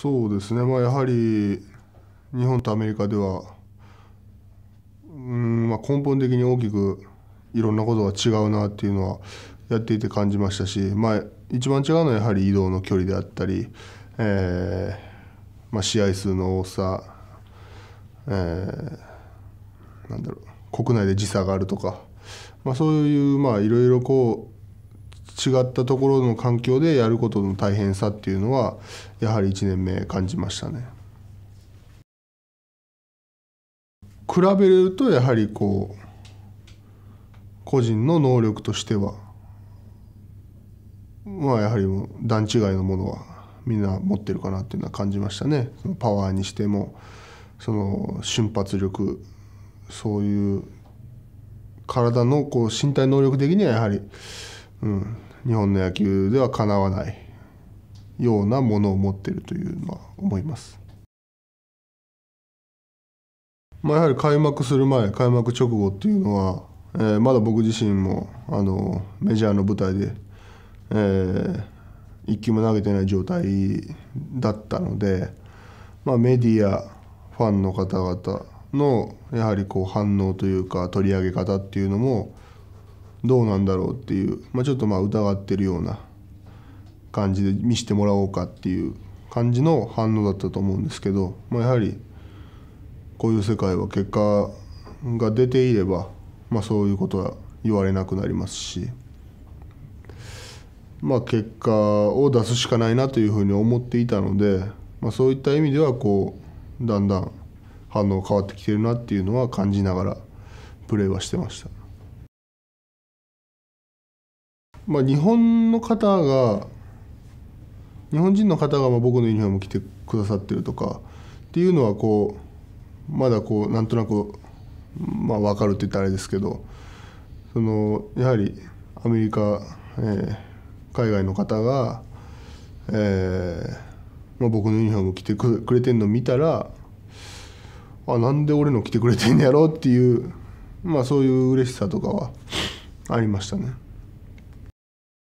そうですね、まあ、やはり日本とアメリカではうんまあ、根本的に大きくいろんなことが違うなっていうのはやっていて感じましたし、まあ、一番違うのはやはり移動の距離であったり、えーまあ、試合数の多さ、えー、なんだろう国内で時差があるとか、まあ、そういう、まあ、いろいろこ違ったところの環境でやることの大変さっていうのはやはり1年目感じましたね。比べるとやはりこう個人の能力としてはまあやはり段違いのものはみんな持ってるかなっていうのは感じましたね。そのパワーにしてもその瞬発力そういう体のこう身体能力的にはやはりうん、日本の野球ではかなわないようなものを持っているというのは思います。まあ、やはり開幕する前開幕直後っていうのは、えー、まだ僕自身もあのメジャーの舞台で、えー、1球も投げてない状態だったので、まあ、メディアファンの方々のやはりこう反応というか取り上げ方っていうのも、どうなんだろうっていう、まあ、ちょっとまあ疑ってるような感じで見せてもらおうかっていう感じの反応だったと思うんですけど、まあ、やはりこういう世界は結果が出ていれば、まあ、そういうことは言われなくなりますし、まあ、結果を出すしかないなというふうに思っていたので、まあ、そういった意味ではこうだんだん反応変わってきてるなっていうのは感じながらプレーはしてました。まあ、日本の方が日本人の方がまあ僕のユニフォームを着てくださってるとかっていうのはこうまだこうなんとなく、まあ、分かるって言ったらあれですけどそのやはりアメリカ、えー、海外の方が、えーまあ、僕のユニフォームを着てくれてるのを見たらあなんで俺の着てくれてんやろっていう、まあ、そういう嬉しさとかはありましたね。